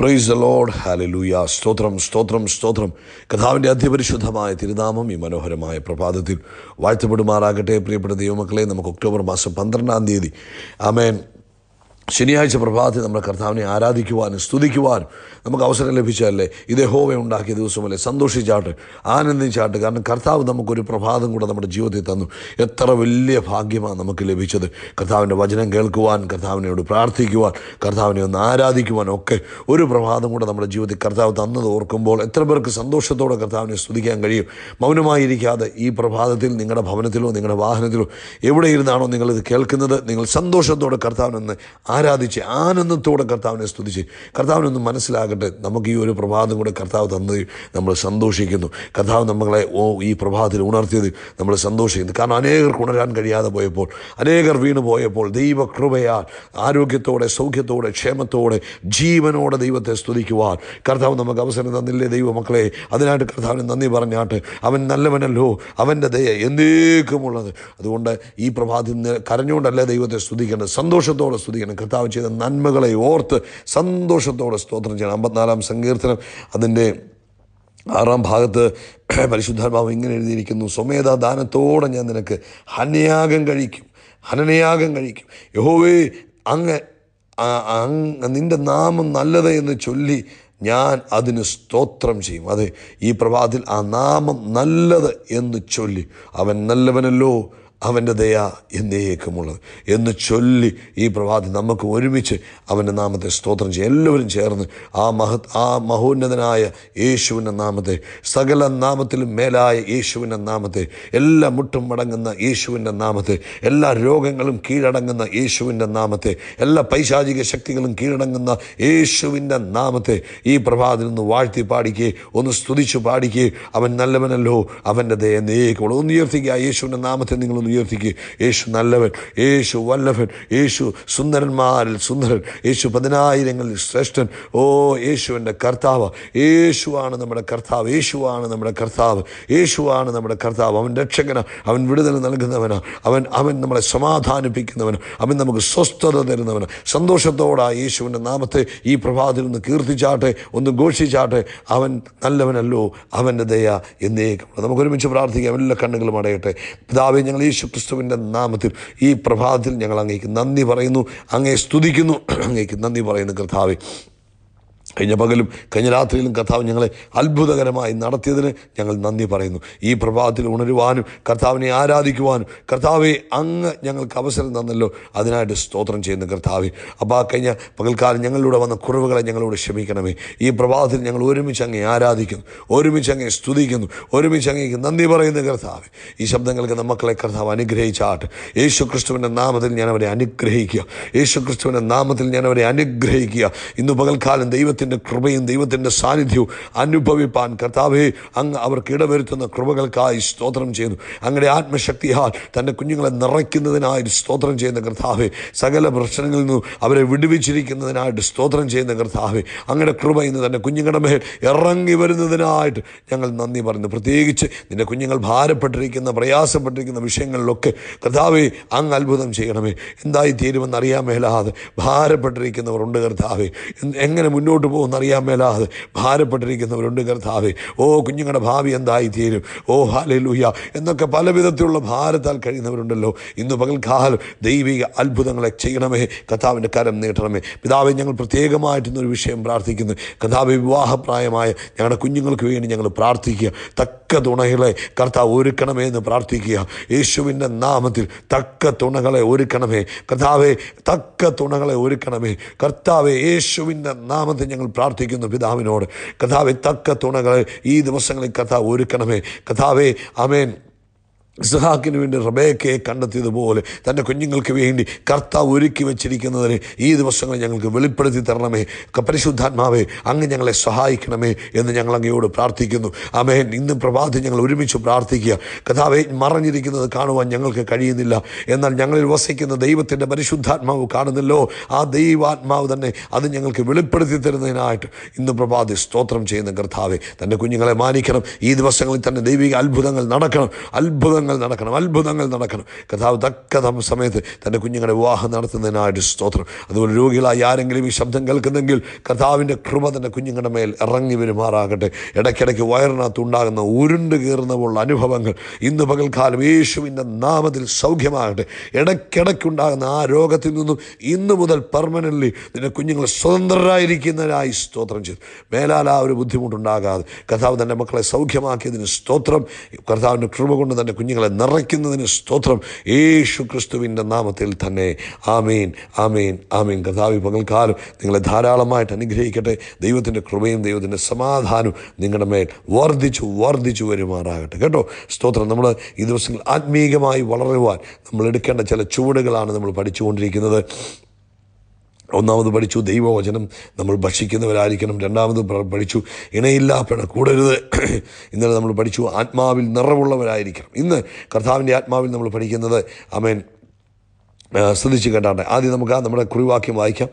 praise the load hallelujah സ്തോത്രം സ്തോത്രം സ്തോത്രം കഥാവിൻ്റെ അത്യപരിശുദ്ധമായ തിരുനാമം ഈ മനോഹരമായ പ്രഭാതത്തിൽ വാഴ്ത്തപ്പെടുമാറാകട്ടെ പ്രിയപ്പെട്ട ദൈവമക്കളെ നമുക്ക് ഒക്ടോബർ മാസം പന്ത്രണ്ടാം തീയതി ആമേൻ ശനിയാഴ്ച പ്രഭാതത്തിൽ നമ്മുടെ കർത്താവിനെ ആരാധിക്കുവാനും സ്തുതിക്കുവാനും നമുക്ക് അവസരം ലഭിച്ചതല്ലേ ഹോവ ഉണ്ടാക്കിയ ദിവസമല്ലേ സന്തോഷിച്ചാട്ട് ആനന്ദിച്ചാട്ട് കാരണം കർത്താവ് നമുക്കൊരു പ്രഭാതം കൂടെ നമ്മുടെ ജീവിതത്തിൽ തന്നു എത്ര വലിയ ഭാഗ്യമാണ് നമുക്ക് ലഭിച്ചത് കർത്താവിൻ്റെ വചനം കേൾക്കുവാൻ കർത്താവിനോട് പ്രാർത്ഥിക്കുവാൻ കർത്താവിനെ ഒന്ന് ആരാധിക്കുവാൻ ഒക്കെ ഒരു പ്രഭാതം കൂടെ നമ്മുടെ ജീവിതത്തിൽ കർത്താവ് തന്നത് ഓർക്കുമ്പോൾ എത്ര പേർക്ക് സന്തോഷത്തോടെ കർത്താവിനെ സ്തുതിക്കാൻ കഴിയും മൗനമായിരിക്കാതെ ഈ പ്രഭാതത്തിൽ നിങ്ങളുടെ ഭവനത്തിലോ നിങ്ങളുടെ വാഹനത്തിലോ എവിടെ ഇരുന്നാണോ നിങ്ങളിത് കേൾക്കുന്നത് നിങ്ങൾ സന്തോഷത്തോടെ കർത്താവിനൊന്ന് ആരാധിച്ച് ആനന്ദത്തോടെ കർത്താവിനെ സ്തുതിച്ച് കർത്താവിനൊന്ന് മനസ്സിലാകട്ടെ നമുക്ക് ഈ ഒരു പ്രഭാതം കൂടെ കർത്താവ് തന്നത് നമ്മൾ സന്തോഷിക്കുന്നു കർത്താവ് നമ്മളെ ഓ ഈ പ്രഭാതത്തിൽ ഉണർത്തിയത് നമ്മൾ സന്തോഷിക്കുന്നു കാരണം അനേകർക്ക് ഉണരാൻ കഴിയാതെ പോയപ്പോൾ അനേകർ വീണു പോയപ്പോൾ ദൈവകൃപയാൽ ആരോഗ്യത്തോടെ സൗഖ്യത്തോടെ ക്ഷേമത്തോടെ ജീവനോടെ ദൈവത്തെ സ്തുതിക്കുവാൻ കർത്താവ് നമുക്ക് അവസരം തന്നില്ലേ ദൈവമക്കളെ അതിനായിട്ട് കർത്താവിന് നന്ദി പറഞ്ഞാട്ട് അവൻ നല്ലവനല്ലോ അവൻ്റെ ദയ എന്തേക്കുമുള്ളത് അതുകൊണ്ട് ഈ പ്രഭാതത്തിൽ കരഞ്ഞുകൊണ്ടല്ലേ ദൈവത്തെ സ്തുതിക്കേണ്ടത് സന്തോഷത്തോടെ സ്തുതിക്കണം കർത്താവ് ചെയ്ത നന്മകളെ ഓർത്ത് സന്തോഷത്തോടെ സ്തോത്രം ചെയ്യണം അമ്പത്തിനാലാം സങ്കീർത്തനം അതിൻ്റെ ആറാം ഭാഗത്ത് പരിശുദ്ധാത്മാവ് ഇങ്ങനെ എഴുതിയിരിക്കുന്നു സ്വമേധാ ദാനത്തോടെ ഞാൻ നിനക്ക് ഹനയാഗം കഴിക്കും ഹനനയാഗം കഴിക്കും യഹോവേ അങ്ങ് നിൻ്റെ നാമം നല്ലത് എന്ന് ചൊല്ലി ഞാൻ അതിന് സ്തോത്രം ചെയ്യും അതെ ഈ പ്രഭാതത്തിൽ ആ നാമം നല്ലത് എന്ന് ചൊല്ലി അവൻ നല്ലവനല്ലോ അവൻ്റെ ദയ എന്നേക്കുമുള്ളത് എന്ന് ചൊല്ലി ഈ പ്രഭാതി നമുക്ക് ഒരുമിച്ച് അവൻ്റെ നാമത്തെ സ്തോത്രം ചെയ്യും എല്ലാവരും ചേർന്ന് ആ മഹത് ആ മഹോന്നതനായ യേശുവിൻ്റെ നാമത്തെ സകല നാമത്തിലും മേലായ യേശുവിൻ്റെ നാമത്തെ എല്ലാ മുട്ടും മടങ്ങുന്ന യേശുവിൻ്റെ നാമത്തെ എല്ലാ രോഗങ്ങളും കീഴടങ്ങുന്ന യേശുവിൻ്റെ നാമത്തെ എല്ലാ പൈശാചിക ശക്തികളും കീഴടങ്ങുന്ന യേശുവിൻ്റെ നാമത്തെ ഈ പ്രഭാതിൽ നിന്ന് വാഴ്ത്തി പാടിക്കുകയെ ഒന്ന് സ്തുതിച്ച് പാടിക്കുകയെ അവൻ നല്ലവനല്ലോ അവൻ്റെ ദയ എന്നേക്കുള്ളൂ ഒന്ന് ഉയർത്തിക്കുക യേശുവിൻ്റെ നാമത്തെ നിങ്ങളൊന്ന് അഭ്യർത്ഥിക്കുക യേശു നല്ലവൻ യേശു വല്ലഭൻ യേശു സുന്ദരന്മാരിൽ സുന്ദരൻ യേശു പതിനായിരങ്ങളിൽ ശ്രേഷ്ഠൻ ഓ യേശുവിൻ്റെ കർത്താവ് യേശുവാണ് നമ്മുടെ കർത്താവ് യേശുവാണ് നമ്മുടെ കർത്താവ് യേശുവാണ് നമ്മുടെ കർത്താവ് അവൻ രക്ഷകനാണ് അവൻ വിടുതൽ നൽകുന്നവനാണ് അവൻ അവൻ നമ്മളെ സമാധാനിപ്പിക്കുന്നവന് അവൻ നമുക്ക് സ്വസ്ഥത തരുന്നവന് സന്തോഷത്തോടെ യേശുവിൻ്റെ നാമത്തെ ഈ പ്രഭാതത്തിൽ ഒന്ന് കീർത്തിച്ചാട്ടെ ഒന്ന് ഘോഷിച്ചാട്ടെ അവൻ നല്ലവനല്ലോ അവൻ്റെ ദയ എന്നേക്കും നമുക്കൊരുമിച്ച് പ്രാർത്ഥിക്കാം എല്ലാ കണ്ണുകളും അടയട്ടെ പിതാവ് ഞങ്ങൾ യേശു യേശു ക്രിസ്തുവിൻ്റെ നാമത്തിൽ ഈ പ്രഭാതത്തിൽ ഞങ്ങൾ അങ്ങേക്ക് നന്ദി പറയുന്നു അങ്ങേ സ്തുതിക്കുന്നു അങ്ങേക്ക് നന്ദി പറയുന്നു കർത്താവ് കഴിഞ്ഞ പകലും കഴിഞ്ഞ രാത്രിയിലും കർത്താവ് ഞങ്ങളെ അത്ഭുതകരമായി നടത്തിയതിന് ഞങ്ങൾ നന്ദി പറയുന്നു ഈ പ്രഭാതത്തിൽ ഉണരുവാനും കർത്താവിനെ ആരാധിക്കുവാനും കർത്താവെ അങ്ങ് ഞങ്ങൾക്ക് അവസരം തന്നല്ലോ അതിനായിട്ട് സ്തോത്രം ചെയ്യുന്ന കർത്താവെ അപ്പോൾ ആ കഴിഞ്ഞ പകൽക്കാലം ഞങ്ങളിലൂടെ വന്ന കുറവുകളെ ഞങ്ങളോട് ക്ഷമിക്കണമേ ഈ പ്രഭാതത്തിൽ ഞങ്ങൾ ഒരുമിച്ച് അങ്ങ് ആരാധിക്കുന്നു ഒരുമിച്ച് അങ്ങ് സ്തുതിക്കുന്നു ഒരുമിച്ച് അങ്ങേക്ക് നന്ദി പറയുന്നു കർത്താവ് ഈ ശബ്ദങ്ങൾക്ക് നമ്മക്കളെ കർത്താവ് അനുഗ്രഹിച്ചാട്ട് യേശു ക്രിസ്തുവിൻ്റെ നാമത്തിൽ ഞാൻ അവരെ അനുഗ്രഹിക്കുക യേശു ക്രിസ്തുവിൻ്റെ നാമത്തിൽ ഞാൻ അവരെ അനുഗ്രഹിക്കുക ഇന്ന് പകൽക്കാലം ദൈവത്തിൽ ദൈവത്തിൻ്റെ കൃപയും ദൈവത്തിൻ്റെ സാന്നിധ്യവും അനുഭവിപ്പാൻ കർത്താവെ അങ്ങ് അവർക്ക് ഇടവരുത്തുന്ന കൃപകൾക്കായി സ്തോത്രം ചെയ്യുന്നു അങ്ങയുടെ ആത്മശക്തിയാൽ തൻ്റെ കുഞ്ഞുങ്ങളെ നിറയ്ക്കുന്നതിനായി സ്തോത്രം ചെയ്യുന്ന കർത്താവെ സകല പ്രശ്നങ്ങളിൽ നിന്നും അവരെ വിടുവിച്ചിരിക്കുന്നതിനായിട്ട് സ്തോത്രം ചെയ്യുന്ന കർത്താവെ അങ്ങയുടെ കൃപ ഇന്ന് തൻ്റെ കുഞ്ഞുങ്ങളുടെ മേൽ ഇറങ്ങി വരുന്നതിനായിട്ട് ഞങ്ങൾ നന്ദി പറയുന്നു പ്രത്യേകിച്ച് നിൻ്റെ കുഞ്ഞുങ്ങൾ ഭാരപ്പെട്ടിരിക്കുന്ന പ്രയാസപ്പെട്ടിരിക്കുന്ന വിഷയങ്ങളിലൊക്കെ കർത്താവെ അങ്ങ് അത്ഭുതം ചെയ്യണമേ എന്തായി തീരുമെന്ന് അറിയാൻ മേലാതെ ഭാരപ്പെട്ടിരിക്കുന്നവർ ഉണ്ട് കർത്താവെ എങ്ങനെ മുന്നോട്ട് പോകുമെന്ന് അറിയാൻ മേലാതെ ഭാരപ്പെട്ടിരിക്കുന്നവരുണ്ട് കർത്താവ് ഓ കുഞ്ഞുങ്ങളുടെ ഭാവി എന്തായിത്തീരും ഓ ഹാലൂയ എന്നൊക്കെ പല വിധത്തിലുള്ള ഭാരത്താൽ കഴിയുന്നവരുണ്ടല്ലോ ഇന്ന് പകൽക്കാലം ദൈവിക അത്ഭുതങ്ങളെ ചെയ്യണമേ കഥാവിൻ്റെ കരം നീട്ടണമേ പിതാവെ ഞങ്ങൾ പ്രത്യേകമായിട്ട് വിഷയം പ്രാർത്ഥിക്കുന്നു കഥാവ് വിവാഹപ്രായമായ ഞങ്ങളുടെ കുഞ്ഞുങ്ങൾക്ക് വേണ്ടി ഞങ്ങൾ പ്രാർത്ഥിക്കുക തക്ക തുണകളെ കർത്താവ് ഒരുക്കണമേ എന്ന് പ്രാർത്ഥിക്കുക യേശുവിൻ്റെ നാമത്തിൽ തക്ക തുണകളെ ഒരുക്കണമേ കർത്താവെ തക്ക തുണകളെ ഒരുക്കണമേ കർത്താവെ യേശുവിൻ്റെ നാമത്തിൽ ഞങ്ങൾ പ്രാർത്ഥിക്കുന്നു പിതാവിനോട് കഥാവെ തക്ക തുണകളെ ഈ ദിവസങ്ങളിൽ കഥ ഒരുക്കണമേ കഥാവേ അമേൻ ഇസ്ഹാക്കിന് വേണ്ടി റബേക്കയെ കണ്ടെത്തിയതുപോലെ തൻ്റെ കുഞ്ഞുങ്ങൾക്ക് വേണ്ടി കർത്താവ് ഒരുക്കി വെച്ചിരിക്കുന്നതിന് ഈ ദിവസങ്ങൾ ഞങ്ങൾക്ക് വെളിപ്പെടുത്തി തരണമേ പരിശുദ്ധാത്മാവേ അങ്ങ് ഞങ്ങളെ സഹായിക്കണമേ എന്ന് ഞങ്ങൾ അങ്ങയോട് പ്രാർത്ഥിക്കുന്നു അമേൻ ഇന്ന് പ്രഭാതത്തിൽ ഞങ്ങൾ ഒരുമിച്ച് പ്രാർത്ഥിക്കുക കഥാവേ മറഞ്ഞിരിക്കുന്നത് കാണുവാൻ ഞങ്ങൾക്ക് കഴിയുന്നില്ല എന്നാൽ ഞങ്ങളിൽ വസിക്കുന്ന ദൈവത്തിൻ്റെ പരിശുദ്ധാത്മാവ് കാണുന്നല്ലോ ആ ദൈവാത്മാവ് തന്നെ അത് ഞങ്ങൾക്ക് വെളിപ്പെടുത്തി തരുന്നതിനായിട്ട് ഇന്ന് പ്രഭാതി സ്തോത്രം ചെയ്യുന്ന കർത്താവെ തൻ്റെ കുഞ്ഞുങ്ങളെ മാനിക്കണം ഈ ദിവസങ്ങളിൽ തന്നെ ദൈവിക അത്ഭുതങ്ങൾ നടക്കണം അത്ഭുതങ്ങൾ അത്ഭുതങ്ങൾ നടക്കണം അത്ഭുതങ്ങൾ നടക്കണം കഥാവ് തക്കതം സമയത്ത് തൻ്റെ കുഞ്ഞുങ്ങളുടെ വിവാഹം നടത്തുന്നതിനായിട്ട് സ്തോത്രം അതുപോലെ രോഗികളായി ആരെങ്കിലും ഈ ശബ്ദം കേൾക്കുന്നെങ്കിൽ കഥാവിൻ്റെ കൃപ തൻ്റെ കുഞ്ഞുങ്ങളുടെ മേൽ ഇറങ്ങി വരുമാറാകട്ടെ ഇടയ്ക്കിടയ്ക്ക് ഉണ്ടാകുന്ന ഉരുണ്ട് കീറുന്ന പോലുള്ള അനുഭവങ്ങൾ ഇന്ന് പകൽക്കാലം യേശുവിൻ്റെ നാമത്തിൽ സൗഖ്യമാകട്ടെ ഇടയ്ക്കിടയ്ക്കുണ്ടാകുന്ന ആ രോഗത്തിൽ നിന്നും ഇന്ന് മുതൽ പെർമനൻ്റ്ലി നിന്റെ കുഞ്ഞുങ്ങൾ സ്വതന്ത്രരായിരിക്കുന്നതിനായി സ്തോത്രം ചെയ്തു മേലാൽ ആ ഒരു ബുദ്ധിമുട്ടുണ്ടാകാതെ കഥാവ് തൻ്റെ മക്കളെ സൗഖ്യമാക്കിയതിന് സ്തോത്രം കർത്താവിൻ്റെ കൃപ കൊണ്ട് തൻ്റെ കുഞ്ഞുങ്ങൾ നിങ്ങളെ നിറയ്ക്കുന്നതിന് സ്തോത്രം യേശു ക്രിസ്തുവിൻ്റെ നാമത്തിൽ തന്നെ ആമീൻ ആമീൻ ആമീൻ കഥാവി പകൽക്കാലം നിങ്ങളെ ധാരാളമായിട്ട് അനുഗ്രഹിക്കട്ടെ ദൈവത്തിൻ്റെ കൃപയും ദൈവത്തിൻ്റെ സമാധാനവും നിങ്ങളുടെ മേൽ വർദ്ധിച്ചു വർദ്ധിച്ചു വരുമാറാകട്ടെ കേട്ടോ സ്തോത്രം നമ്മൾ ഈ ദിവസങ്ങൾ ആത്മീകമായി വളരുവാൻ നമ്മൾ എടുക്കേണ്ട ചില ചുവടുകളാണ് നമ്മൾ പഠിച്ചുകൊണ്ടിരിക്കുന്നത് ഒന്നാമത് പഠിച്ചു ദൈവവചനം നമ്മൾ ഭക്ഷിക്കുന്നവരായിരിക്കണം രണ്ടാമത് പഠിച്ചു ഇണയില്ലാ കൂടരുത് ഇന്നലെ നമ്മൾ പഠിച്ചു ആത്മാവിൽ നിറവുള്ളവരായിരിക്കണം ഇന്ന് കർത്താവിൻ്റെ ആത്മാവിൽ നമ്മൾ പഠിക്കുന്നത് അമേൻ ശ്രദ്ധിച്ച് കേട്ടാട്ടെ ആദ്യം നമുക്ക് ആ നമ്മുടെ കുറിവാക്യം വായിക്കാം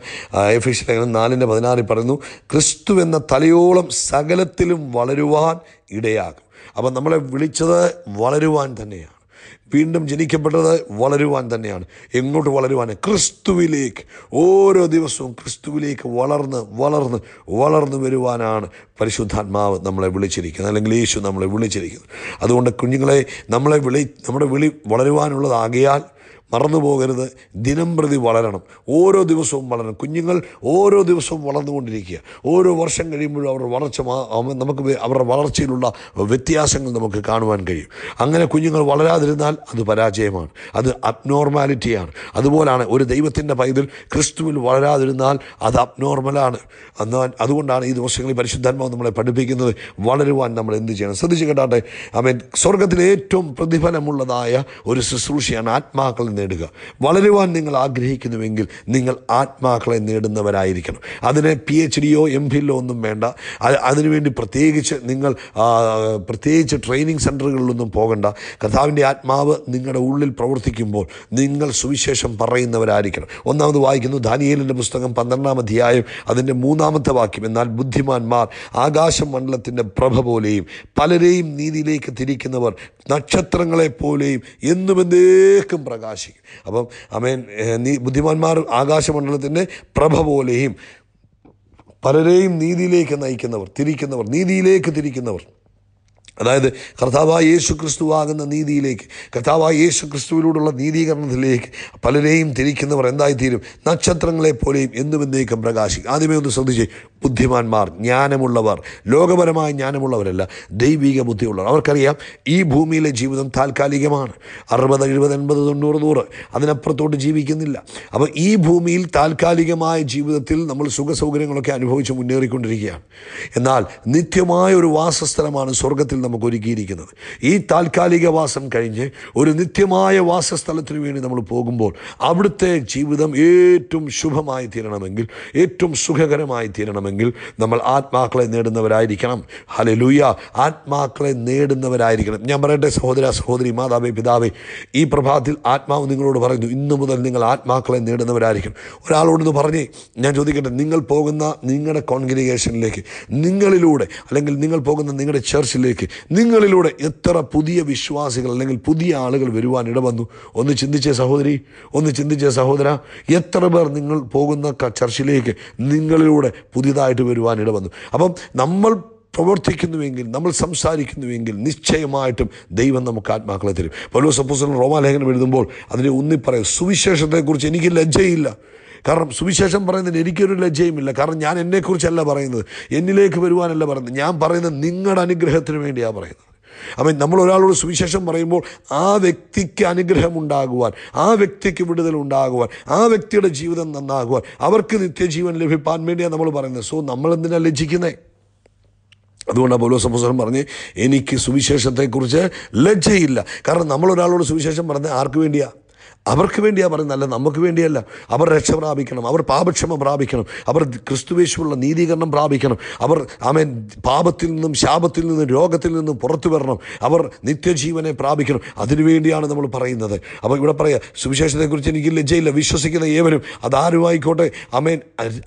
എഫീഷ്യൻ ലേഖനം നാലിൻ്റെ പതിനാറിൽ പറയുന്നു ക്രിസ്തു എന്ന തലയോളം സകലത്തിലും വളരുവാൻ ഇടയാകും അപ്പം നമ്മളെ വിളിച്ചത് വളരുവാൻ തന്നെയാണ് വീണ്ടും ജനിക്കപ്പെട്ടത് വളരുവാൻ തന്നെയാണ് എങ്ങോട്ട് വളരുവാൻ ക്രിസ്തുവിലേക്ക് ഓരോ ദിവസവും ക്രിസ്തുവിലേക്ക് വളർന്ന് വളർന്ന് വളർന്നു വരുവാനാണ് പരിശുദ്ധാത്മാവ് നമ്മളെ വിളിച്ചിരിക്കുന്നത് അല്ലെങ്കിൽ യേശു നമ്മളെ വിളിച്ചിരിക്കുന്നത് അതുകൊണ്ട് കുഞ്ഞുങ്ങളെ നമ്മളെ വിളി നമ്മുടെ വിളി വളരുവാനുള്ളതാകിയാൽ മറന്നു പോകരുത് ദിനം പ്രതി വളരണം ഓരോ ദിവസവും വളരണം കുഞ്ഞുങ്ങൾ ഓരോ ദിവസവും വളർന്നുകൊണ്ടിരിക്കുക ഓരോ വർഷം കഴിയുമ്പോഴും അവരുടെ വളർച്ച നമുക്ക് അവരുടെ വളർച്ചയിലുള്ള വ്യത്യാസങ്ങൾ നമുക്ക് കാണുവാൻ കഴിയും അങ്ങനെ കുഞ്ഞുങ്ങൾ വളരാതിരുന്നാൽ അത് പരാജയമാണ് അത് അബ്നോർമാലിറ്റിയാണ് അതുപോലാണ് ഒരു ദൈവത്തിൻ്റെ പൈതൽ ക്രിസ്തുവിൽ വളരാതിരുന്നാൽ അത് അബ്നോർമലാണ് എന്നാൽ അതുകൊണ്ടാണ് ഈ ദിവസങ്ങളിൽ പരിശുദ്ധാത്മാവ് നമ്മളെ പഠിപ്പിക്കുന്നത് വളരുവാൻ നമ്മൾ എന്ത് ചെയ്യണം ശ്രദ്ധിച്ച് കേട്ടാട്ടെ മീൻ സ്വർഗത്തിൽ ഏറ്റവും പ്രതിഫലമുള്ളതായ ഒരു ശുശ്രൂഷയാണ് ആത്മാക്കളിൽ നേടുക വളരുവാൻ നിങ്ങൾ ആഗ്രഹിക്കുന്നുവെങ്കിൽ നിങ്ങൾ ആത്മാക്കളെ നേടുന്നവരായിരിക്കണം അതിനെ പി എച്ച് ഡിയോ എം ഫില്ലോ ഒന്നും വേണ്ട അതിനുവേണ്ടി പ്രത്യേകിച്ച് നിങ്ങൾ പ്രത്യേകിച്ച് ട്രെയിനിങ് സെൻറ്ററുകളിലൊന്നും പോകണ്ട കഥാവിൻ്റെ ആത്മാവ് നിങ്ങളുടെ ഉള്ളിൽ പ്രവർത്തിക്കുമ്പോൾ നിങ്ങൾ സുവിശേഷം പറയുന്നവരായിരിക്കണം ഒന്നാമത് വായിക്കുന്നു ധാനിയേലിൻ്റെ പുസ്തകം പന്ത്രണ്ടാം അധ്യായം അതിൻ്റെ മൂന്നാമത്തെ വാക്യം എന്നാൽ ബുദ്ധിമാന്മാർ മണ്ഡലത്തിൻ്റെ പ്രഭ പോലെയും പലരെയും നീതിയിലേക്ക് തിരിക്കുന്നവർ നക്ഷത്രങ്ങളെപ്പോലെയും എന്നുമെന്തേക്കും പ്രകാശം പ്രകാശിക്കും അപ്പം അമേൻ നീ ബുദ്ധിമാന്മാർ ആകാശമണ്ഡലത്തിൻ്റെ പ്രഭ പോലെയും പലരെയും നീതിയിലേക്ക് നയിക്കുന്നവർ തിരിക്കുന്നവർ നീതിയിലേക്ക് തിരിക്കുന്നവർ അതായത് കർത്താവായ യേശു ആകുന്ന നീതിയിലേക്ക് കർത്താവായ യേശു ക്രിസ്തുവിലൂടെയുള്ള നീതീകരണത്തിലേക്ക് പലരെയും തിരിക്കുന്നവർ എന്തായിത്തീരും നക്ഷത്രങ്ങളെ പോലെയും എന്നും എന്നേക്കും പ്രകാശിക്കും ആദ്യമേ ഒന്ന് ശ്രദ്ധിച്ച് ബുദ്ധിമാന്മാർ ജ്ഞാനമുള്ളവർ ലോകപരമായ ജ്ഞാനമുള്ളവരല്ല ദൈവിക ബുദ്ധിയുള്ളവർ അവർക്കറിയാം ഈ ഭൂമിയിലെ ജീവിതം താൽക്കാലികമാണ് അറുപത് എഴുപത് എൺപത് തൊണ്ണൂറ് നൂറ് അതിനപ്പുറത്തോട്ട് ജീവിക്കുന്നില്ല അപ്പോൾ ഈ ഭൂമിയിൽ താൽക്കാലികമായ ജീവിതത്തിൽ നമ്മൾ സൗകര്യങ്ങളൊക്കെ അനുഭവിച്ച് മുന്നേറിക്കൊണ്ടിരിക്കുകയാണ് എന്നാൽ നിത്യമായ ഒരു വാസസ്ഥലമാണ് സ്വർഗത്തിൽ നമുക്ക് ഒരുക്കിയിരിക്കുന്നത് ഈ താൽക്കാലിക വാസം കഴിഞ്ഞ് ഒരു നിത്യമായ വാസസ്ഥലത്തിനു വേണ്ടി നമ്മൾ പോകുമ്പോൾ അവിടുത്തെ ജീവിതം ഏറ്റവും ശുഭമായി തീരണമെങ്കിൽ ഏറ്റവും സുഖകരമായി തീരണമെങ്കിൽ നമ്മൾ ആത്മാക്കളെ നേടുന്നവരായിരിക്കണം ലൂയ ആത്മാക്കളെ നേടുന്നവരായിരിക്കണം ഞാൻ പറയട്ടെ സഹോദര സഹോദരി മാതാവേ പിതാവേ ഈ പ്രഭാതത്തിൽ ആത്മാവ് നിങ്ങളോട് പറയുന്നു ഇന്നു മുതൽ നിങ്ങൾ ആത്മാക്കളെ നേടുന്നവരായിരിക്കണം ഒരാളോടൊന്ന് പറഞ്ഞേ ഞാൻ ചോദിക്കട്ടെ നിങ്ങൾ പോകുന്ന നിങ്ങളുടെ കോൺഗ്രിഗേഷനിലേക്ക് നിങ്ങളിലൂടെ അല്ലെങ്കിൽ നിങ്ങൾ പോകുന്ന നിങ്ങളുടെ ചർച്ചിലേക്ക് നിങ്ങളിലൂടെ എത്ര പുതിയ വിശ്വാസികൾ അല്ലെങ്കിൽ പുതിയ ആളുകൾ വരുവാൻ ഇടവന്നു ഒന്ന് ചിന്തിച്ച സഹോദരി ഒന്ന് ചിന്തിച്ച സഹോദര എത്ര പേർ നിങ്ങൾ പോകുന്ന ചർച്ചിലേക്ക് നിങ്ങളിലൂടെ പുതിയതായിട്ട് വരുവാൻ ഇടവന്നു അപ്പം നമ്മൾ പ്രവർത്തിക്കുന്നുവെങ്കിൽ നമ്മൾ സംസാരിക്കുന്നുവെങ്കിൽ നിശ്ചയമായിട്ടും ദൈവം നമുക്ക് ആത്മാക്കളെ തരും പലോ സപ്പോസ് റോമാലേഖനം എഴുതുമ്പോൾ അതിനെ ഊന്നിപ്പറയും സുവിശേഷത്തെക്കുറിച്ച് എനിക്ക് ലജ്ജയില്ല കാരണം സുവിശേഷം പറയുന്നതിന് എനിക്കൊരു ലജ്ജയുമില്ല കാരണം ഞാൻ എന്നെക്കുറിച്ചല്ല പറയുന്നത് എന്നിലേക്ക് വരുവാനല്ല പറയുന്നത് ഞാൻ പറയുന്നത് നിങ്ങളുടെ അനുഗ്രഹത്തിന് വേണ്ടിയാണ് പറയുന്നത് അപ്പം നമ്മൾ ഒരാളോട് സുവിശേഷം പറയുമ്പോൾ ആ വ്യക്തിക്ക് അനുഗ്രഹമുണ്ടാകുവാൻ ആ വ്യക്തിക്ക് വിടുതൽ ഉണ്ടാകുവാൻ ആ വ്യക്തിയുടെ ജീവിതം നന്നാകുവാൻ അവർക്ക് നിത്യജീവൻ ലഭിപ്പാൻ വേണ്ടിയാണ് നമ്മൾ പറയുന്നത് സോ നമ്മൾ എന്തിനാണ് ലജ്ജിക്കുന്നത് അതുകൊണ്ടാണ് പൗലോസമസ്വരം പറഞ്ഞ് എനിക്ക് സുവിശേഷത്തെക്കുറിച്ച് ലജ്ജയില്ല കാരണം നമ്മളൊരാളോട് സുവിശേഷം പറഞ്ഞാൽ ആർക്ക് വേണ്ടിയാണ് അവർക്ക് വേണ്ടിയാണ് പറയുന്നത് അല്ല നമുക്ക് വേണ്ടിയല്ല അവർ രക്ഷ പ്രാപിക്കണം അവർ പാപക്ഷമ പ്രാപിക്കണം അവർ ക്രിസ്തുവേശുള്ള നീതീകരണം പ്രാപിക്കണം അവർ ആമേൻ പാപത്തിൽ നിന്നും ശാപത്തിൽ നിന്നും രോഗത്തിൽ നിന്നും പുറത്തു വരണം അവർ നിത്യജീവനെ പ്രാപിക്കണം അതിനുവേണ്ടിയാണ് നമ്മൾ പറയുന്നത് അപ്പോൾ ഇവിടെ പറയുക സുവിശേഷത്തെക്കുറിച്ച് എനിക്ക് ലജ്ജയില്ല വിശ്വസിക്കുന്ന ഏവരും അതാരുമായിക്കോട്ടെ അമേൻ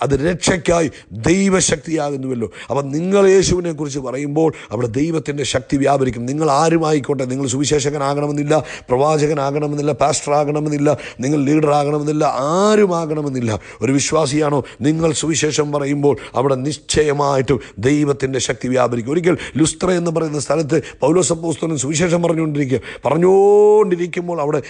അത് രക്ഷയ്ക്കായി ദൈവശക്തിയാകുന്നുവല്ലോ അപ്പം നിങ്ങൾ യേശുവിനെ കുറിച്ച് പറയുമ്പോൾ അവിടെ ദൈവത്തിൻ്റെ ശക്തി വ്യാപരിക്കും നിങ്ങൾ ആരുമായിക്കോട്ടെ നിങ്ങൾ സുവിശേഷകനാകണമെന്നില്ല പ്രവാചകനാകണമെന്നില്ല പാസ്റ്ററാകണം ആകണമെന്നില്ല നിങ്ങൾ ലീഡർ ആകണമെന്നില്ല ആരുമാകണമെന്നില്ല ഒരു വിശ്വാസിയാണോ നിങ്ങൾ സുവിശേഷം പറയുമ്പോൾ അവിടെ നിശ്ചയമായിട്ടും ദൈവത്തിൻ്റെ ശക്തി വ്യാപരിക്കും ഒരിക്കൽ ലുസ്ത്ര എന്ന് പറയുന്ന സ്ഥലത്ത് പൗലോസപ്പോസ്തോലൻ സുവിശേഷം പറഞ്ഞുകൊണ്ടിരിക്കുക പറഞ്ഞുകൊണ്ടിരിക്കുമ്പോൾ അവിടെ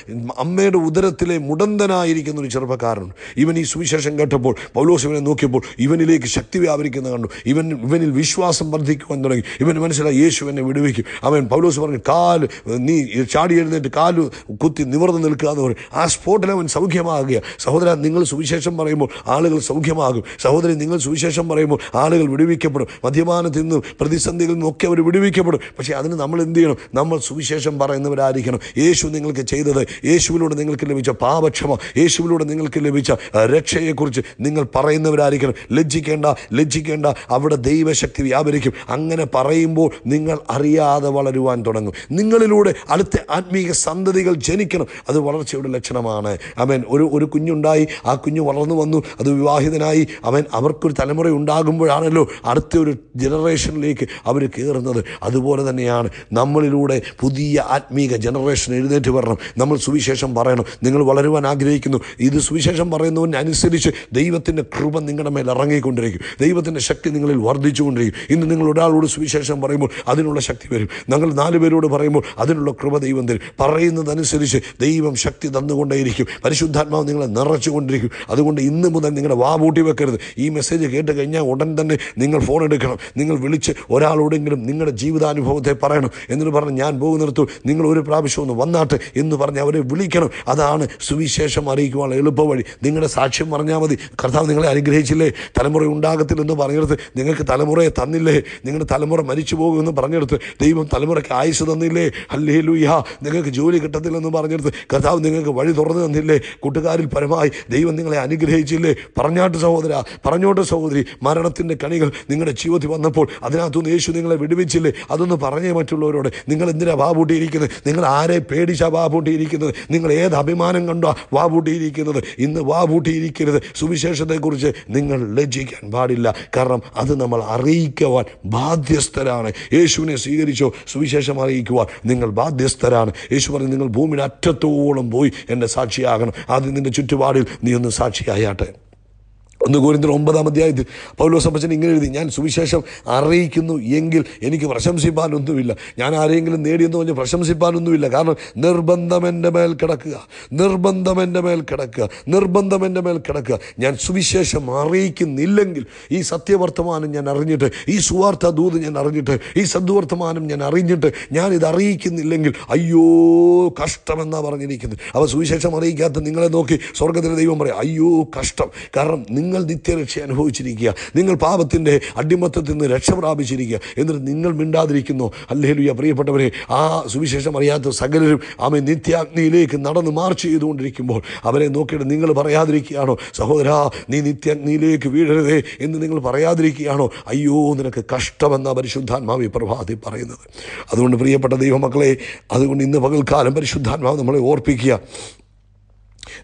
അമ്മയുടെ ഉദരത്തിലെ മുടന്തനായിരിക്കുന്ന ഒരു ചെറുപ്പക്കാരനുണ്ട് ഇവൻ ഈ സുവിശേഷം കേട്ടപ്പോൾ പൗലോസ് ഇവനെ നോക്കിയപ്പോൾ ഇവനിലേക്ക് ശക്തി വ്യാപരിക്കുന്ന കണ്ടു ഇവൻ ഇവനിൽ വിശ്വാസം വർദ്ധിക്കുവാൻ തുടങ്ങി ഇവൻ മനസ്സിലായി യേശു എന്നെ വിടുവിക്കും അവൻ പൗലോസ് പറഞ്ഞു കാല് നീ ചാടി എഴുന്നേറ്റ് കാല് കുത്തി നിവർന്ന് നിൽക്കുക എന്ന് പറയും ആ സ്പോട്ടിൽ അവൻ സൗഖ്യമാകുക സഹോദര നിങ്ങൾ സുവിശേഷം പറയുമ്പോൾ ആളുകൾ സൗഖ്യമാകും സഹോദരൻ നിങ്ങൾ സുവിശേഷം പറയുമ്പോൾ ആളുകൾ വിടുവിക്കപ്പെടും മദ്യപാനത്തിൽ നിന്നും പ്രതിസന്ധികളിൽ നിന്നും ഒക്കെ അവർ വിടുവിക്കപ്പെടും പക്ഷേ അതിന് നമ്മൾ എന്ത് ചെയ്യണം നമ്മൾ സുവിശേഷം പറയുന്നവരായിരിക്കണം യേശു നിങ്ങൾക്ക് ചെയ്തത് യേശുവിലൂടെ നിങ്ങൾക്ക് ലഭിച്ച പാപക്ഷമ യേശുവിലൂടെ നിങ്ങൾക്ക് ലഭിച്ച രക്ഷയെക്കുറിച്ച് നിങ്ങൾ പറയുന്നവരായിരിക്കണം ലജ്ജിക്കേണ്ട ലജ്ജിക്കേണ്ട അവിടെ ദൈവശക്തി വ്യാപരിക്കും അങ്ങനെ പറയുമ്പോൾ നിങ്ങൾ അറിയാതെ വളരുവാൻ തുടങ്ങും നിങ്ങളിലൂടെ അടുത്ത ആത്മീക സന്തതികൾ ജനിക്കണം അത് വളർച്ചയുടെ ലക്ഷണമാണ് അവൻ ഒരു ഒരു കുഞ്ഞുണ്ടായി ആ കുഞ്ഞു വളർന്നു വന്നു അത് വിവാഹിതനായി അവൻ അവർക്കൊരു തലമുറ ഉണ്ടാകുമ്പോഴാണല്ലോ അടുത്ത ഒരു ജനറേഷനിലേക്ക് അവർ കയറുന്നത് അതുപോലെ തന്നെയാണ് നമ്മളിലൂടെ പുതിയ ആത്മീക ജനറേഷൻ എഴുന്നേറ്റ് വരണം നമ്മൾ സുവിശേഷം പറയണം നിങ്ങൾ വളരുവാൻ ആഗ്രഹിക്കുന്നു ഇത് സുവിശേഷം പറയുന്നതിനനുസരിച്ച് ദൈവത്തിൻ്റെ കൃപ നിങ്ങളുടെ മേൽ ഇറങ്ങിക്കൊണ്ടിരിക്കും ദൈവത്തിൻ്റെ ശക്തി നിങ്ങളിൽ വർദ്ധിച്ചുകൊണ്ടിരിക്കും ഇന്ന് നിങ്ങൾ ഒരാളോട് സുവിശേഷം പറയുമ്പോൾ അതിനുള്ള ശക്തി വരും നിങ്ങൾ നാല് പേരോട് പറയുമ്പോൾ അതിനുള്ള കൃപ ദൈവം തരും പറയുന്നതനുസരിച്ച് ദൈവം ശക്തി തന്നു വന്നുകൊണ്ടേയിരിക്കും പരിശുദ്ധാത്മാവ് നിങ്ങളെ നിറച്ചുകൊണ്ടിരിക്കും അതുകൊണ്ട് ഇന്ന് മുതൽ നിങ്ങളുടെ വാ പൂട്ടി വെക്കരുത് ഈ മെസ്സേജ് കേട്ട് കഴിഞ്ഞാൽ ഉടൻ തന്നെ നിങ്ങൾ ഫോൺ എടുക്കണം നിങ്ങൾ വിളിച്ച് ഒരാളോടെങ്കിലും നിങ്ങളുടെ ജീവിതാനുഭവത്തെ പറയണം എന്നിട്ട് പറഞ്ഞ് ഞാൻ പോകുന്നിടത്തു നിങ്ങൾ ഒരു പ്രാവശ്യം ഒന്ന് വന്നാട്ട് എന്ന് പറഞ്ഞ് അവരെ വിളിക്കണം അതാണ് സുവിശേഷം അറിയിക്കുവാനുള്ള എളുപ്പവഴി നിങ്ങളുടെ സാക്ഷ്യം പറഞ്ഞാൽ മതി കർത്താവ് നിങ്ങളെ അനുഗ്രഹിച്ചില്ലേ തലമുറ ഉണ്ടാകത്തില്ലെന്ന് പറഞ്ഞെടുത്ത് നിങ്ങൾക്ക് തലമുറയെ തന്നില്ലേ നിങ്ങളുടെ തലമുറ മരിച്ചു പോകുമെന്ന് പറഞ്ഞെടുത്ത് ദൈവം തലമുറയ്ക്ക് ആയുസ് തന്നില്ലേ അല്ലേ ലൂയ നിങ്ങൾക്ക് ജോലി കിട്ടത്തില്ലെന്ന് പറഞ്ഞെടുത്ത് കർത്താവ് നിങ്ങൾക്ക് വഴി തുറന്നു തന്നില്ലേ കൂട്ടുകാരിൽ പരമായി ദൈവം നിങ്ങളെ അനുഗ്രഹിച്ചില്ലേ പറഞ്ഞാട്ട് സഹോദര പറഞ്ഞോട്ട് സഹോദരി മരണത്തിൻ്റെ കണികൾ നിങ്ങളുടെ ജീവിതത്തിൽ വന്നപ്പോൾ അതിനകത്തുനിന്ന് യേശു നിങ്ങളെ വിടുവിച്ചില്ലേ അതൊന്ന് പറഞ്ഞേ മറ്റുള്ളവരോട് നിങ്ങൾ എന്തിനാ പൂട്ടിയിരിക്കുന്നത് നിങ്ങൾ ആരെ വാ പൂട്ടിയിരിക്കുന്നത് നിങ്ങൾ ഏത് അഭിമാനം കണ്ടോ പൂട്ടിയിരിക്കുന്നത് ഇന്ന് പൂട്ടിയിരിക്കരുത് സുവിശേഷത്തെക്കുറിച്ച് നിങ്ങൾ ലജ്ജിക്കാൻ പാടില്ല കാരണം അത് നമ്മൾ അറിയിക്കുവാൻ ബാധ്യസ്ഥരാണ് യേശുവിനെ സ്വീകരിച്ചോ സുവിശേഷം അറിയിക്കുവാൻ നിങ്ങൾ ബാധ്യസ്ഥരാണ് യേശു പറഞ്ഞു നിങ്ങൾ ഭൂമിയുടെ അറ്റത്തോളം പോയി എൻ്റെ സാക്ഷിയാകണം ആദ്യം നിൻ്റെ ചുറ്റുപാടിൽ നീ ഒന്ന് സാക്ഷിയായാട്ടെ ഒന്ന് കോരിന്തർ ഒമ്പതാം അധ്യായത്തിൽ പൗലോസ് അപ്പച്ചൻ ഇങ്ങനെ എഴുതി ഞാൻ സുവിശേഷം അറിയിക്കുന്നു എങ്കിൽ എനിക്ക് പ്രശംസിപ്പാനൊന്നുമില്ല ഞാൻ ആരെങ്കിലും നേടിയെന്ന് പറഞ്ഞ് പ്രശംസിപ്പാനൊന്നുമില്ല കാരണം നിർബന്ധം എൻ്റെ മേൽ കിടക്കുക നിർബന്ധം എൻ്റെ മേൽ കിടക്കുക നിർബന്ധം എൻ്റെ മേൽ കിടക്കുക ഞാൻ സുവിശേഷം അറിയിക്കുന്നില്ലെങ്കിൽ ഈ സത്യവർത്തമാനം ഞാൻ അറിഞ്ഞിട്ട് ഈ സുവാർത്ഥ ദൂത് ഞാൻ അറിഞ്ഞിട്ട് ഈ സദ്വർത്തമാനം ഞാൻ അറിഞ്ഞിട്ട് ഞാൻ ഇത് അറിയിക്കുന്നില്ലെങ്കിൽ അയ്യോ കഷ്ടമെന്നാണ് പറഞ്ഞിരിക്കുന്നത് അപ്പോൾ സുവിശേഷം അറിയിക്കാത്ത നിങ്ങളെ നോക്കി സ്വർഗത്തിലെ ദൈവം പറയാം അയ്യോ കഷ്ടം കാരണം നിങ്ങൾ നിങ്ങൾ നിത്യരക്ഷ അനുഭവിച്ചിരിക്കുക നിങ്ങൾ പാപത്തിൻ്റെ അടിമത്തത്തിൽ നിന്ന് രക്ഷ പ്രാപിച്ചിരിക്കുക എന്നിട്ട് നിങ്ങൾ മിണ്ടാതിരിക്കുന്നു അല്ലേലുയ പ്രിയപ്പെട്ടവരെ ആ സുവിശേഷം അറിയാത്ത സകലരും ആമെ നിത്യാഗ്നിയിലേക്ക് നടന്ന് മാർച്ച് ചെയ്തുകൊണ്ടിരിക്കുമ്പോൾ അവരെ നോക്കിയിട്ട് നിങ്ങൾ പറയാതിരിക്കുകയാണോ സഹോദര നീ നിത്യാഗ്നിയിലേക്ക് വീഴരുതേ എന്ന് നിങ്ങൾ പറയാതിരിക്കുകയാണോ അയ്യോ നിനക്ക് കഷ്ടമെന്ന പരിശുദ്ധാത്മാവി പ്രഭാതി പറയുന്നത് അതുകൊണ്ട് പ്രിയപ്പെട്ട ദൈവമക്കളെ അതുകൊണ്ട് ഇന്ന് പകൽക്കാലം പരിശുദ്ധാത്മാവ് നമ്മളെ ഓർപ്പിക്കുക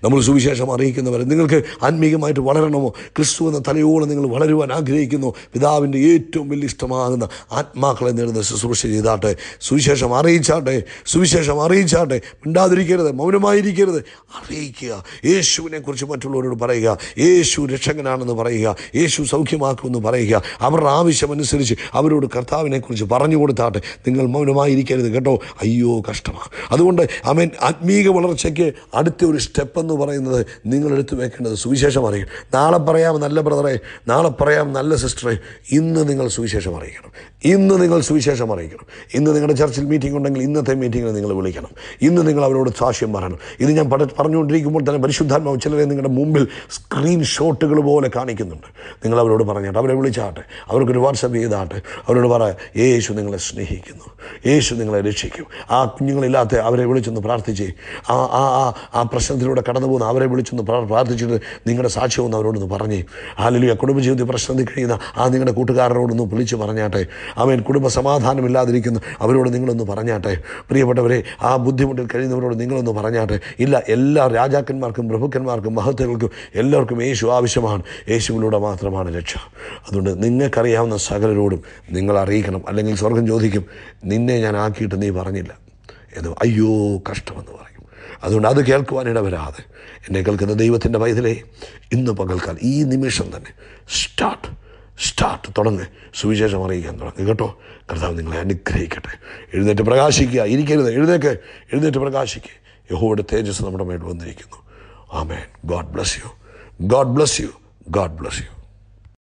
നമ്മൾ സുവിശേഷം അറിയിക്കുന്നവർ നിങ്ങൾക്ക് ആത്മീകമായിട്ട് വളരണമോ ക്രിസ്തു എന്ന തലയോളം നിങ്ങൾ വളരുവാൻ ആഗ്രഹിക്കുന്നു പിതാവിൻ്റെ ഏറ്റവും വലിയ ഇഷ്ടമാകുന്ന ആത്മാക്കളെ നേടുന്ന ശുശ്രൂഷ ചെയ്താട്ടെ സുവിശേഷം അറിയിച്ചാട്ടെ സുവിശേഷം അറിയിച്ചാട്ടെ മിണ്ടാതിരിക്കരുത് മൗനമായിരിക്കരുത് അറിയിക്കുക യേശുവിനെക്കുറിച്ച് മറ്റുള്ളവരോട് പറയുക യേശു രക്ഷകനാണെന്ന് പറയുക യേശു സൗഖ്യമാക്കുമെന്ന് പറയുക അവരുടെ ആവശ്യമനുസരിച്ച് അവരോട് കർത്താവിനെക്കുറിച്ച് പറഞ്ഞു കൊടുത്താട്ടെ നിങ്ങൾ മൗനമായിരിക്കരുത് കേട്ടോ അയ്യോ കഷ്ടമാണ് അതുകൊണ്ട് അവൻ ആത്മീക വളർച്ചയ്ക്ക് അടുത്ത ഒരു സ്റ്റെപ്പ് എന്ന് പറയുന്നത് നിങ്ങളെടുത്തു വെക്കേണ്ടത് സുവിശേഷം അറിയണം നാളെ പറയാം നല്ല ബ്രദറെ നാളെ പറയാം നല്ല സിസ്റ്ററെ ഇന്ന് നിങ്ങൾ സുവിശേഷം അറിയിക്കണം ഇന്ന് നിങ്ങൾ സുവിശേഷം അറിയിക്കണം ഇന്ന് നിങ്ങളുടെ ചർച്ചിൽ മീറ്റിംഗ് ഉണ്ടെങ്കിൽ ഇന്നത്തെ മീറ്റിങ്ങിൽ നിങ്ങൾ വിളിക്കണം ഇന്ന് നിങ്ങൾ അവരോട് സാക്ഷ്യം പറയണം ഇത് ഞാൻ പഠ പറഞ്ഞുകൊണ്ടിരിക്കുമ്പോൾ തന്നെ പരിശുദ്ധാത്മാവ് ചിലരെ നിങ്ങളുടെ മുമ്പിൽ സ്ക്രീൻഷോട്ടുകൾ പോലെ കാണിക്കുന്നുണ്ട് നിങ്ങൾ അവരോട് പറഞ്ഞാട്ടെ അവരെ വിളിച്ചാട്ടെ അവർക്കൊരു വാട്സപ്പ് ചെയ്താട്ടെ അവരോട് പറയാം യേശു നിങ്ങളെ സ്നേഹിക്കുന്നു യേശു നിങ്ങളെ രക്ഷിക്കും ആ കുഞ്ഞുങ്ങളില്ലാത്ത അവരെ വിളിച്ചൊന്ന് പ്രാർത്ഥിച്ചേ ആ ആ ആ പ്രശ്നത്തിലൂടെ കൂടെ കടന്നു പോകുന്ന അവരെ വിളിച്ചൊന്ന് പ്രാർത്ഥിച്ചിട്ട് നിങ്ങളുടെ സാക്ഷ്യമൊന്ന് അവരോടൊന്ന് പറഞ്ഞേ ആലുലിയ കുടുംബജീവിതത്തിൽ പ്രശ്നം കഴിയുന്ന ആ നിങ്ങളുടെ കൂട്ടുകാരനോടൊന്ന് വിളിച്ച് പറഞ്ഞാട്ടെ അവൻ കുടുംബ സമാധാനമില്ലാതിരിക്കുന്ന അവരോട് നിങ്ങളൊന്ന് പറഞ്ഞാട്ടെ പ്രിയപ്പെട്ടവരെ ആ ബുദ്ധിമുട്ടിൽ കഴിയുന്നവരോട് നിങ്ങളൊന്ന് പറഞ്ഞാട്ടെ ഇല്ല എല്ലാ രാജാക്കന്മാർക്കും പ്രഭുക്കന്മാർക്കും മഹത്വങ്ങൾക്കും എല്ലാവർക്കും യേശു ആവശ്യമാണ് യേശുവിലൂടെ മാത്രമാണ് രക്ഷ അതുകൊണ്ട് നിങ്ങൾക്കറിയാവുന്ന സകലരോടും നിങ്ങൾ അറിയിക്കണം അല്ലെങ്കിൽ സ്വർഗം ചോദിക്കും നിന്നെ ഞാൻ ആക്കിയിട്ട് നീ പറഞ്ഞില്ല എന്ന് അയ്യോ കഷ്ടമെന്ന് പറയും അതുകൊണ്ട് അത് കേൾക്കുവാൻ ഇടവരാതെ എന്നെ കേൾക്കുന്ന ദൈവത്തിൻ്റെ വയതിലേ ഇന്ന് പകൽക്കാൽ ഈ നിമിഷം തന്നെ സ്റ്റാർട്ട് സ്റ്റാർട്ട് തുടങ്ങ് സുവിശേഷം അറിയിക്കാൻ തുടങ്ങി കേട്ടോ കർത്താവ് നിങ്ങളെ അനുഗ്രഹിക്കട്ടെ എഴുന്നേറ്റ് പ്രകാശിക്കുക ഇരിക്കരുത് എഴുന്നേക്ക് എഴുന്നേറ്റ് പ്രകാശിക്കുക യഹോയുടെ തേജസ് നമ്മുടെ മേൽ വന്നിരിക്കുന്നു ആമേൻ God bless you God bless you God bless U